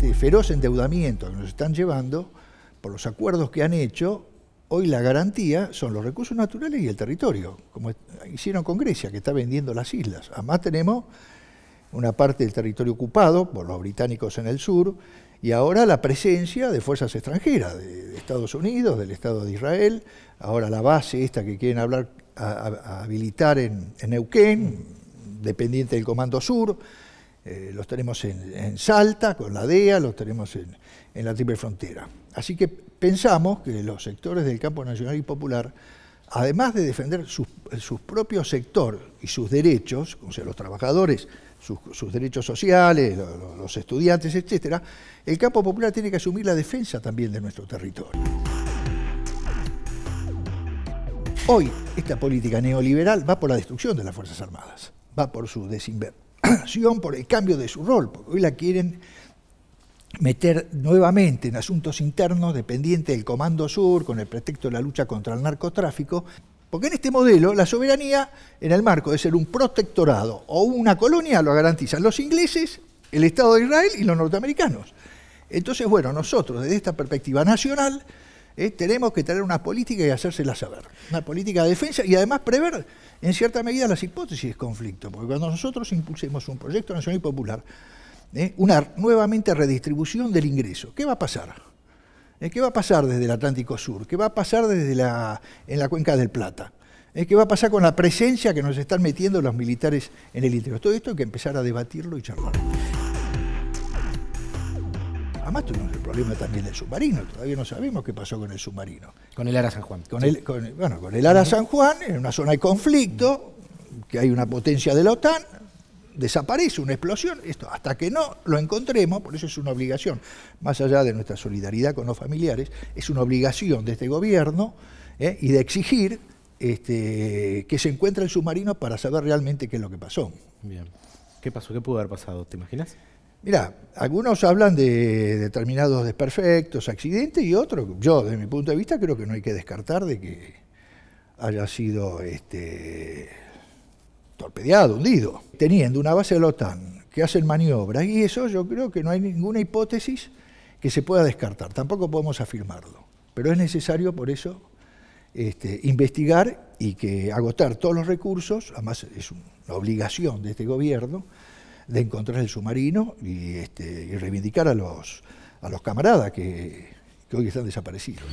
este feroz endeudamiento que nos están llevando por los acuerdos que han hecho, hoy la garantía son los recursos naturales y el territorio, como hicieron con Grecia, que está vendiendo las islas. Además tenemos una parte del territorio ocupado por los británicos en el sur y ahora la presencia de fuerzas extranjeras, de, Estados Unidos, del Estado de Israel, ahora la base esta que quieren hablar, habilitar en, en Neuquén, dependiente del Comando Sur. Eh, los tenemos en, Salta, con la DEA, los tenemos en, la triple frontera. Así que pensamos que los sectores del campo nacional y popular, además de defender su propio sector y sus derechos, o sea, los trabajadores, sus, derechos sociales, los, estudiantes, etc., el campo popular tiene que asumir la defensa también de nuestro territorio. Hoy, esta política neoliberal va por la destrucción de las Fuerzas Armadas, va por su desinversión por el cambio de su rol, porque hoy la quieren meter nuevamente en asuntos internos dependiente del Comando Sur con el pretexto de la lucha contra el narcotráfico, porque en este modelo la soberanía, en el marco de ser un protectorado o una colonia, lo garantizan los ingleses, el Estado de Israel y los norteamericanos. Entonces, bueno, nosotros desde esta perspectiva nacional ¿eh? tenemos que tener una política y hacérsela saber. Una política de defensa y además prever en cierta medida las hipótesis de conflicto. Porque cuando nosotros impulsemos un proyecto nacional y popular, ¿eh? una nuevamente redistribución del ingreso, ¿qué va a pasar? ¿Eh? ¿Qué va a pasar desde el Atlántico Sur? ¿Qué va a pasar desde la, en la cuenca del Plata? ¿Qué va a pasar con la presencia que nos están metiendo los militares en el interior? Todo esto hay que empezar a debatirlo y charlarlo. Además tuvimos el problema también del submarino, todavía no sabemos qué pasó con el submarino. Con el Ara San Juan. bueno, con el Ara San Juan, en una zona de conflicto, que hay una potencia de la OTAN, desaparece una explosión, esto hasta que no lo encontremos, por eso es una obligación, más allá de nuestra solidaridad con los familiares, es una obligación de este gobierno eh, y de exigir este, que se encuentre el submarino para saber realmente qué es lo que pasó. Bien. ¿Qué pasó? ¿Qué pudo haber pasado? ¿Te imaginas? Mirá, algunos hablan de determinados desperfectos, accidentes y otros, yo desde mi punto de vista creo que no hay que descartar de que haya sido este, torpedeado, hundido, teniendo una base de la OTAN que hacen maniobras y eso yo creo que no hay ninguna hipótesis que se pueda descartar, tampoco podemos afirmarlo, pero es necesario por eso este, investigar y que agotar todos los recursos, además es una obligación de este gobierno, de encontrar el submarino y, este, reivindicar a los, a los camaradas que, que hoy están desaparecidos.